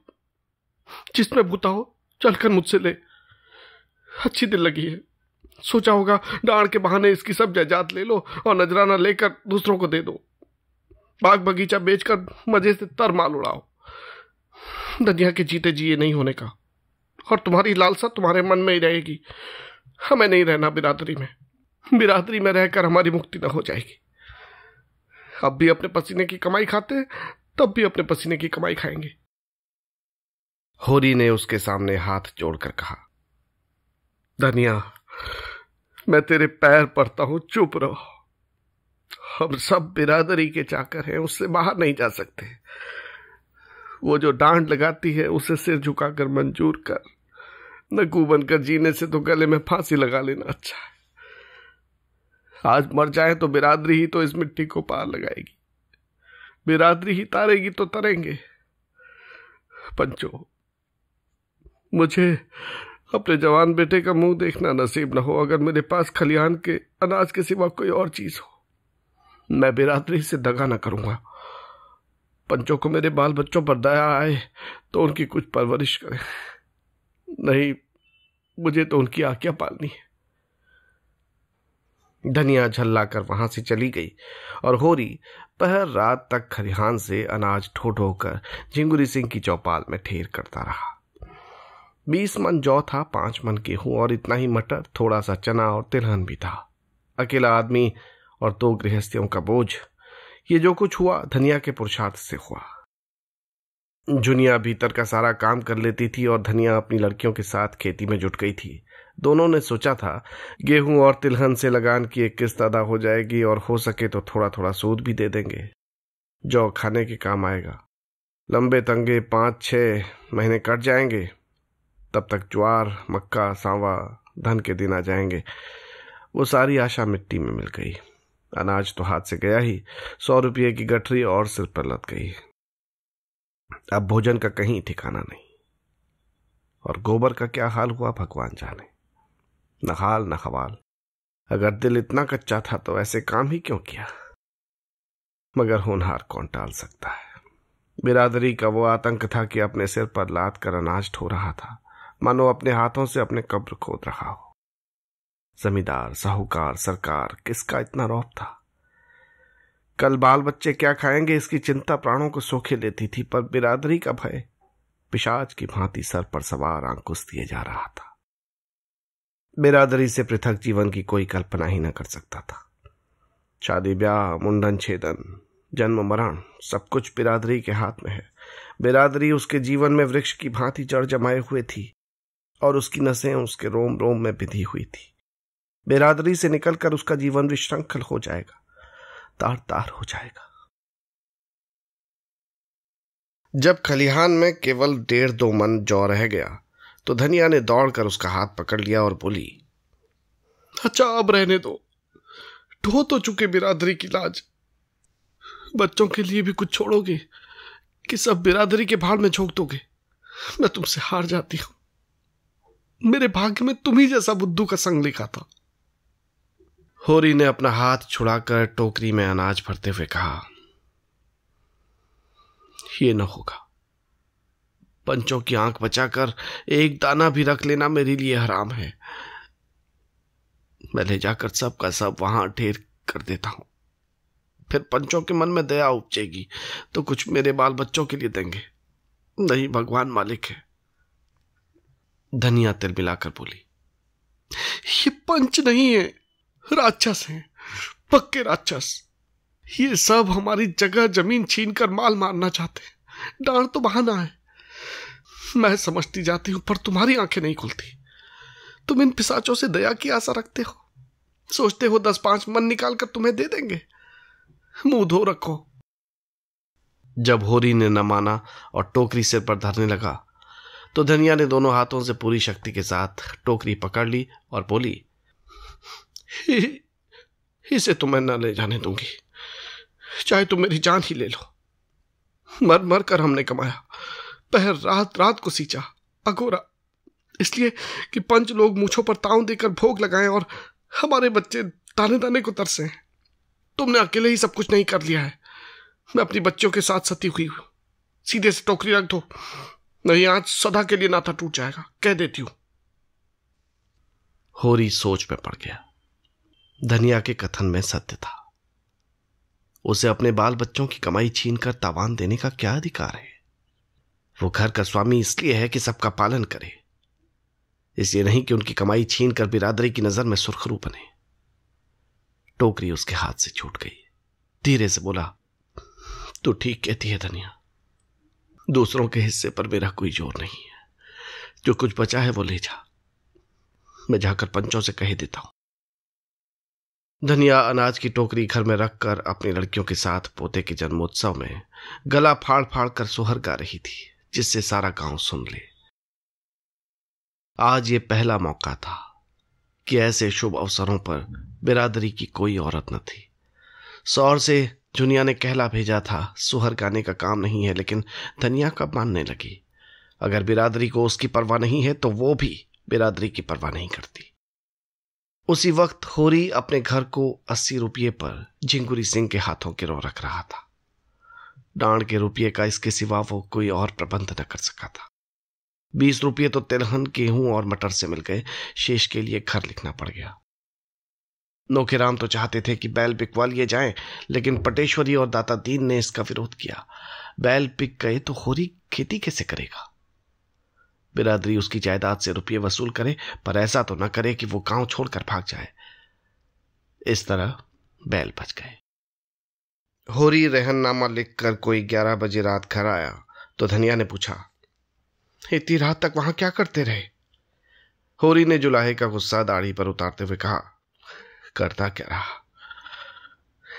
जिसमें बुता हो चलकर मुझसे ले अच्छी दिल लगी है सोचा होगा डांड के बहाने इसकी सब जायदाद ले लो और नजराना लेकर दूसरों को दे दो बाग बगीचा बेचकर मजे से तर माल उड़ाओ दुनिया के जीते जिए नहीं होने का और तुम्हारी लालसा तुम्हारे मन में ही रहेगी हमें नहीं रहना बिरादरी में बिरादरी में रहकर हमारी मुक्ति न हो जाएगी अब भी अपने पसीने की कमाई खाते हैं तब भी अपने पसीने की कमाई खाएंगे होरी ने उसके सामने हाथ जोड़कर कहा धनिया मैं तेरे पैर पड़ता हूं चुप रहो हम सब बिरादरी के चाकर हैं उससे बाहर नहीं जा सकते वो जो डांड लगाती है उसे सिर झुकाकर मंजूर कर नकू बनकर जीने से तो गले में फांसी लगा लेना अच्छा है आज मर जाए तो बिरादरी ही तो इस मिट्टी को पार लगाएगी बिरादरी ही तारेगी तो तरेंगे पंचो मुझे अपने जवान बेटे का मुंह देखना नसीब न हो अगर मेरे पास खलिहान के अनाज के सिवा कोई और चीज हो मैं बिरादरी से दगा न करूंगा पंचों को मेरे बाल बच्चों पर दया आए तो उनकी कुछ परवरिश करें नहीं मुझे तो उनकी आज्ञा पालनी है धनिया झल्ला कर वहां से चली गई और होरी पहर रात तक खरिहान से अनाज ठो ठो कर झिंगुरी सिंह की चौपाल में ठेर करता रहा बीस मन जौ था पांच मन गेहूं और इतना ही मटर थोड़ा सा चना और तिलहन भी था अकेला आदमी और दो गृहस्थियों का बोझ ये जो कुछ हुआ धनिया के पुरुषार्थ से हुआ जुनिया भीतर का सारा काम कर लेती थी और धनिया अपनी लड़कियों के साथ खेती में जुट गई थी दोनों ने सोचा था गेहूं और तिलहन से लगान की एक किस्त अदा हो जाएगी और हो सके तो थोड़ा थोड़ा सूद भी दे देंगे जो खाने के काम आएगा लंबे तंगे पांच छह महीने कट जाएंगे तब तक ज्वार मक्का सांवा धन के दिन आ जाएंगे वो सारी आशा मिट्टी में मिल गई अनाज तो हाथ से गया ही सौ रुपये की गठरी और सिर पर लत गई अब भोजन का कहीं ठिकाना नहीं और गोबर का क्या हाल हुआ भगवान जाने न हाल न हवाल अगर दिल इतना कच्चा था तो ऐसे काम ही क्यों किया मगर होनहार कौन टाल सकता है बिरादरी का वो आतंक था कि अपने सिर पर लाद कर अनाज ढो रहा था मानो अपने हाथों से अपने कब्र खोद रहा हो जमींदार साहूकार सरकार किसका इतना रौब था कल बाल बच्चे क्या खाएंगे इसकी चिंता प्राणों को सोखे लेती थी पर बिरादरी का भय पिशाच की भांति सर पर सवार अंकुश दिए जा रहा था बिरादरी से पृथक जीवन की कोई कल्पना ही न कर सकता था शादी ब्याह मुंडन छेदन जन्म मरण सब कुछ बिरादरी के हाथ में है बिरादरी उसके जीवन में वृक्ष की भांति जड़ जमाए हुए थी और उसकी नसें उसके रोम रोम में बिधी हुई थी बेरादरी से निकलकर उसका जीवन श्रृंखल हो जाएगा तार तार हो जाएगा जब खलिहान में केवल डेढ़ दो मन जौ रह गया तो धनिया ने दौड़कर उसका हाथ पकड़ लिया और बोली अच्छा अब रहने दो ढो तो चुके बिरादरी की लाज बच्चों के लिए भी कुछ छोड़ोगे कि सब बिरादरी के भाड़ में झोंक दोगे मैं तुमसे हार जाती हूं मेरे भाग्य में तुम्ही जैसा बुद्धू का संग लिखा था होरी ने अपना हाथ छुड़ाकर टोकरी में अनाज भरते हुए कहा ये न होगा पंचों की आंख बचाकर एक दाना भी रख लेना मेरे लिए हराम है मैं ले जाकर सब का सब वहां ढेर कर देता हूं फिर पंचों के मन में दया उपजेगी तो कुछ मेरे बाल बच्चों के लिए देंगे नहीं भगवान मालिक है धनिया तिल मिलाकर बोली ये पंच नहीं है राक्षस है पक्के राक्षस ये सब हमारी जगह जमीन छीन कर माल मारना चाहते हैं डांड तो बहाना है मैं समझती जाती हूं पर तुम्हारी आंखें नहीं खुलती तुम इन पिसाचों से दया की आशा रखते हो सोचते हो दस पांच मन निकाल कर तुम्हें दे देंगे मुंह धो रखो जब होरी ने न माना और टोकरी सिर पर धरने लगा तो धनिया ने दोनों हाथों से पूरी शक्ति के साथ टोकरी पकड़ ली और बोली इसे तो मैं न ले जाने दूंगी चाहे तुम मेरी जान ही ले लो मर मर कर हमने कमाया पहर रात रात को सींचा अघोरा इसलिए कि पंच लोग मुछो पर ताव देकर भोग लगाएं और हमारे बच्चे ताने ताने को तरसे तुमने अकेले ही सब कुछ नहीं कर लिया है मैं अपनी बच्चों के साथ सती हुई हूं सीधे से टोकरी रख दो नहीं आज सदा के लिए नाता टूट जाएगा कह देती हूं होरी सोच में पड़ गया धनिया के कथन में सत्य था उसे अपने बाल बच्चों की कमाई छीनकर तावान देने का क्या अधिकार है वो घर का स्वामी इसलिए है कि सबका पालन करे इसलिए नहीं कि उनकी कमाई छीन कर बिरादरी की नजर में सुर्खरू बने टोकरी उसके हाथ से छूट गई धीरे से बोला तू ठीक कहती है धनिया दूसरों के हिस्से पर मेरा कोई जोर नहीं है जो कुछ बचा है वो ले जा मैं जाकर पंचों से कह देता हूं धनिया अनाज की टोकरी घर में रखकर अपनी लड़कियों के साथ पोते के जन्मोत्सव में गला फाड़ फाड़ कर सोहर गा रही थी जिससे सारा गांव सुन ले आज ये पहला मौका था कि ऐसे शुभ अवसरों पर बिरादरी की कोई औरत न थी सौर से जुनिया ने कहला भेजा था सुहर गाने का काम नहीं है लेकिन धनिया कब मानने लगी अगर बिरादरी को उसकी परवाह नहीं है तो वो भी बिरादरी की परवाह नहीं करती उसी वक्त होरी अपने घर को अस्सी रुपये पर झिंगुरी सिंह के हाथों के रो रख रहा था डांड के रुपये का इसके सिवा वो कोई और प्रबंध न कर सका था बीस रुपये तो तिलहन गेहूं और मटर से मिल गए शेष के लिए घर लिखना पड़ गया नौकेराम तो चाहते थे कि बैल बिकवा लिए जाए लेकिन पटेश्वरी और दाता दीन ने इसका विरोध किया बैल बिक गए तो होरी खेती कैसे करेगा बिरादरी उसकी जायदाद से रुपये वसूल करे पर ऐसा तो न करे कि वो गांव छोड़कर भाग जाए इस तरह बैल बच गए होरी रहननामा लिखकर कोई ग्यारह बजे रात घर आया तो धनिया ने पूछा इतनी रात तक वहां क्या करते रहे होरी ने जुलाहे का गुस्सा दाढ़ी पर उतारते हुए कहा करता क्या रहा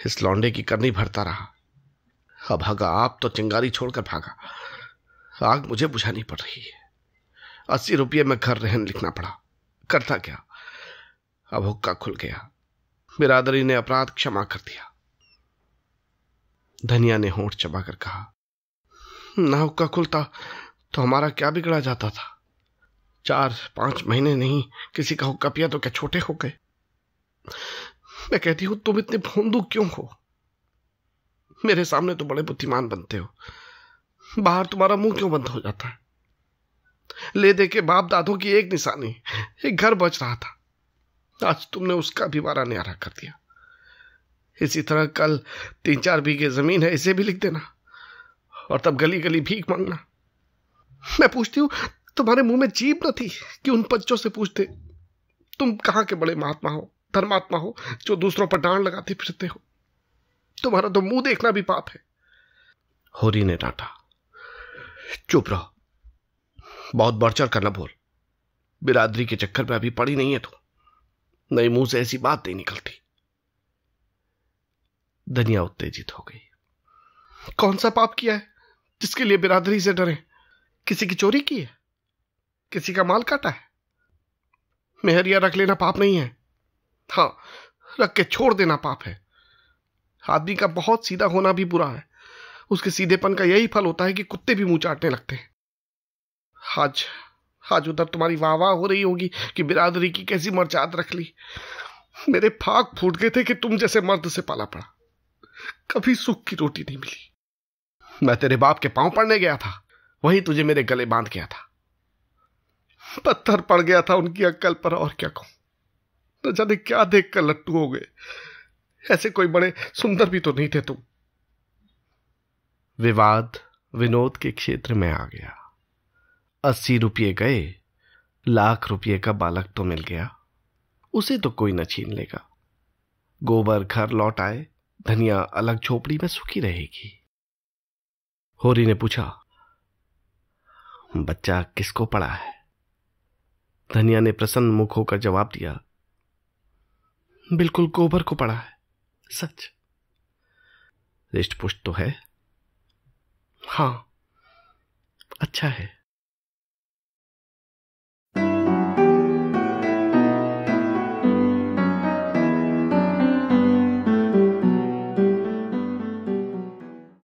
इस लौंडे की करनी भरता रहा अब भागा आप तो चिंगारी छोड़कर भागा आग मुझे बुझानी पड़ रही है अस्सी रुपये में घर रहन लिखना पड़ा करता क्या अब हुक्का खुल गया बिरादरी ने अपराध क्षमा कर दिया धनिया ने होठ चबाकर कहा ना हुक्का खुलता तो हमारा क्या बिगड़ा जाता था चार पांच महीने नहीं किसी का हुक्का पिया तो क्या छोटे हो गए मैं कहती हूं तुम इतने भोंदू क्यों हो मेरे सामने तो बड़े बुद्धिमान बनते हो बाहर तुम्हारा मुंह क्यों बंद हो जाता है ले दे के बाप दादों की एक निशानी एक घर बच रहा था आज तुमने उसका भी वारा न्यारा कर दिया इसी तरह कल तीन चार बीघे जमीन है इसे भी लिख देना और तब गली गली भीख मांगना मैं पूछती हूं तुम्हारे मुंह में जीप न थी कि उन बच्चों से पूछते तुम कहां के बड़े महात्मा हो धर्मात्मा हो जो दूसरों पर डांड लगाते फिरते हो तुम्हारा तो मुंह देखना भी पाप है होरी ने डांटा चुप रहो बहुत बढ़ चढ़ करना बोल बिरादरी के चक्कर में अभी पड़ी नहीं है तू नई मुंह से ऐसी बात नहीं निकलती धनिया उत्तेजित हो गई कौन सा पाप किया है जिसके लिए बिरादरी से डरे किसी की चोरी की है किसी का माल काटा है मेहरिया रख लेना पाप नहीं है हाँ रख के छोड़ देना पाप है आदमी का बहुत सीधा होना भी बुरा है उसके सीधेपन का यही फल होता है कि कुत्ते भी मुंह चाटने लगते हैं आज आज उधर तुम्हारी वाह वाह हो रही होगी कि बिरादरी की कैसी मर्जात रख ली मेरे फाक फूट गए थे कि तुम जैसे मर्द से पाला पड़ा कभी सुख की रोटी नहीं मिली मैं तेरे बाप के पांव पड़ने गया था वही तुझे मेरे गले बांध गया था पत्थर पड़ गया था उनकी अक्कल पर और क्या कहूं न जाने क्या देख कर लट्टू हो गए ऐसे कोई बड़े सुंदर भी तो नहीं थे तुम विवाद विनोद के क्षेत्र में आ गया अस्सी रुपये गए लाख रुपये का बालक तो मिल गया उसे तो कोई न छीन लेगा गोबर घर लौट आए धनिया अलग झोपड़ी में सुखी रहेगी होरी ने पूछा बच्चा किसको पढ़ा है धनिया ने प्रसन्न मुख होकर जवाब दिया बिल्कुल गोबर को पड़ा है सच रिष्ट पुष्ट तो है हाँ अच्छा है